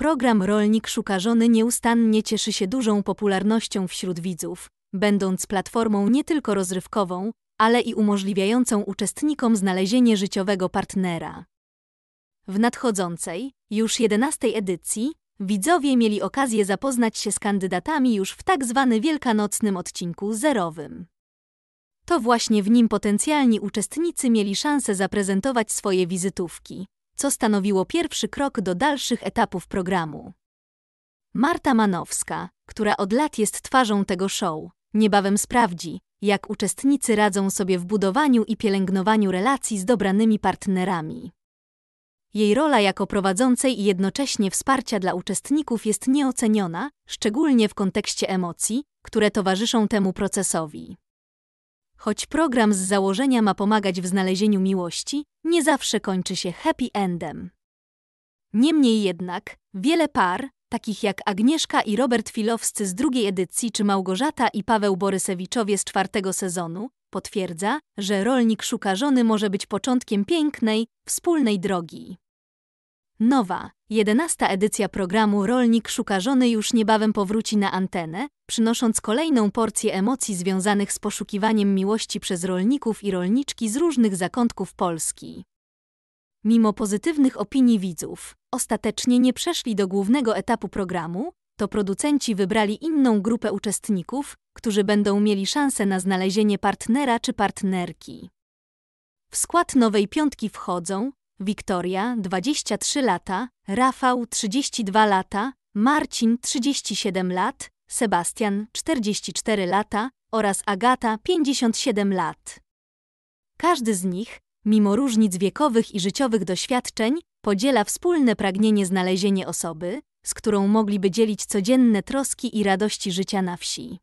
Program Rolnik Szuka Żony nieustannie cieszy się dużą popularnością wśród widzów, będąc platformą nie tylko rozrywkową, ale i umożliwiającą uczestnikom znalezienie życiowego partnera. W nadchodzącej, już 11 edycji, widzowie mieli okazję zapoznać się z kandydatami już w tak zwany wielkanocnym odcinku zerowym. To właśnie w nim potencjalni uczestnicy mieli szansę zaprezentować swoje wizytówki, co stanowiło pierwszy krok do dalszych etapów programu. Marta Manowska, która od lat jest twarzą tego show, niebawem sprawdzi, jak uczestnicy radzą sobie w budowaniu i pielęgnowaniu relacji z dobranymi partnerami. Jej rola jako prowadzącej i jednocześnie wsparcia dla uczestników jest nieoceniona, szczególnie w kontekście emocji, które towarzyszą temu procesowi. Choć program z założenia ma pomagać w znalezieniu miłości, nie zawsze kończy się happy endem. Niemniej jednak, wiele par, takich jak Agnieszka i Robert Filowscy z drugiej edycji czy Małgorzata i Paweł Borysewiczowie z czwartego sezonu, potwierdza, że rolnik szuka żony może być początkiem pięknej, wspólnej drogi. Nowa, jedenasta edycja programu Rolnik Szuka Żony już niebawem powróci na antenę, przynosząc kolejną porcję emocji związanych z poszukiwaniem miłości przez rolników i rolniczki z różnych zakątków Polski. Mimo pozytywnych opinii widzów, ostatecznie nie przeszli do głównego etapu programu, to producenci wybrali inną grupę uczestników, którzy będą mieli szansę na znalezienie partnera czy partnerki. W skład nowej piątki wchodzą Wiktoria 23 lata, Rafał 32 lata, Marcin 37 lat, Sebastian 44 lata oraz Agata 57 lat. Każdy z nich, mimo różnic wiekowych i życiowych doświadczeń, podziela wspólne pragnienie znalezienia osoby, z którą mogliby dzielić codzienne troski i radości życia na wsi.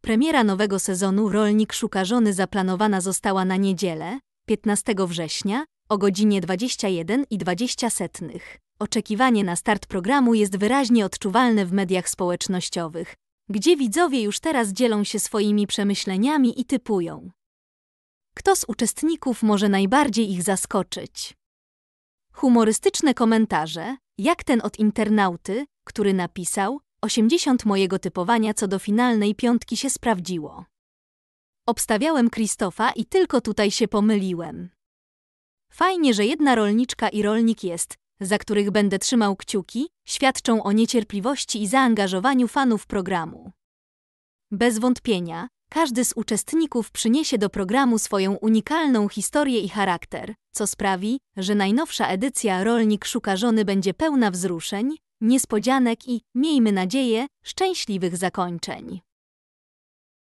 Premiera nowego sezonu Rolnik Szuka Żony zaplanowana została na niedzielę, 15 września, o godzinie 21 i 20 setnych. Oczekiwanie na start programu jest wyraźnie odczuwalne w mediach społecznościowych, gdzie widzowie już teraz dzielą się swoimi przemyśleniami i typują. Kto z uczestników może najbardziej ich zaskoczyć? Humorystyczne komentarze, jak ten od internauty, który napisał 80 mojego typowania co do finalnej piątki się sprawdziło. Obstawiałem Krzysztofa i tylko tutaj się pomyliłem. Fajnie, że jedna rolniczka i rolnik jest, za których będę trzymał kciuki, świadczą o niecierpliwości i zaangażowaniu fanów programu. Bez wątpienia, każdy z uczestników przyniesie do programu swoją unikalną historię i charakter, co sprawi, że najnowsza edycja Rolnik Szuka Żony będzie pełna wzruszeń, niespodzianek i, miejmy nadzieję, szczęśliwych zakończeń.